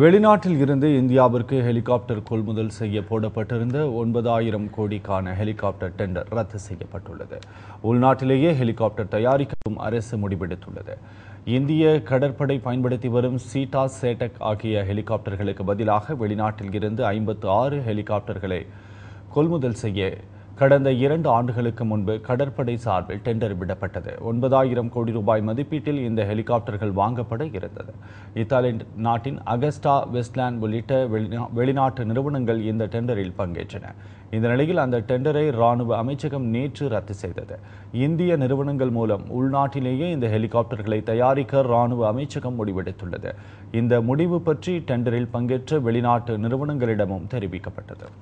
வெளிநாட்டில் இருந்து இந்தியாவிற்கு ஹெலிகாப்டர் கொள்முதல் செய்ய போடப்பட்டிருந்த ஒன்பதாயிரம் கோடிக்கான ஹெலிகாப்டர் டெண்டர் ரத்து செய்யப்பட்டுள்ளது உள்நாட்டிலேயே ஹெலிகாப்டர் தயாரிக்கவும் அரசு முடிவெடுத்துள்ளது இந்திய கடற்படை பயன்படுத்தி வரும் சீட்டா சேட்டக் ஆகிய ஹெலிகாப்டர்களுக்கு பதிலாக வெளிநாட்டில் இருந்து ஐம்பத்து ஆறு ஹெலிகாப்டர்களை கொள்முதல் செய்ய கடந்த இரண்டு ஆண்டுகளுக்கு முன்பு கடற்படை சார்பில் டெண்டர் விடப்பட்டது ஒன்பதாயிரம் கோடி ரூபாய் மதிப்பீட்டில் இந்த ஹெலிகாப்டர்கள் வாங்கப்பட இருந்தது இத்தாலி நாட்டின் அகஸ்டா வெஸ்ட்லேண்ட் உள்ளிட்ட வெளிநாட்டு நிறுவனங்கள் இந்த டெண்டரில் பங்கேற்றன இந்த நிலையில் அந்த டெண்டரை ராணுவ அமைச்சகம் நேற்று ரத்து செய்தது இந்திய நிறுவனங்கள் மூலம் உள்நாட்டிலேயே இந்த ஹெலிகாப்டர்களை தயாரிக்க ராணுவ அமைச்சகம் முடிவெடுத்துள்ளது இந்த முடிவு பற்றி டெண்டரில் பங்கேற்ற வெளிநாட்டு நிறுவனங்களிடமும் தெரிவிக்கப்பட்டது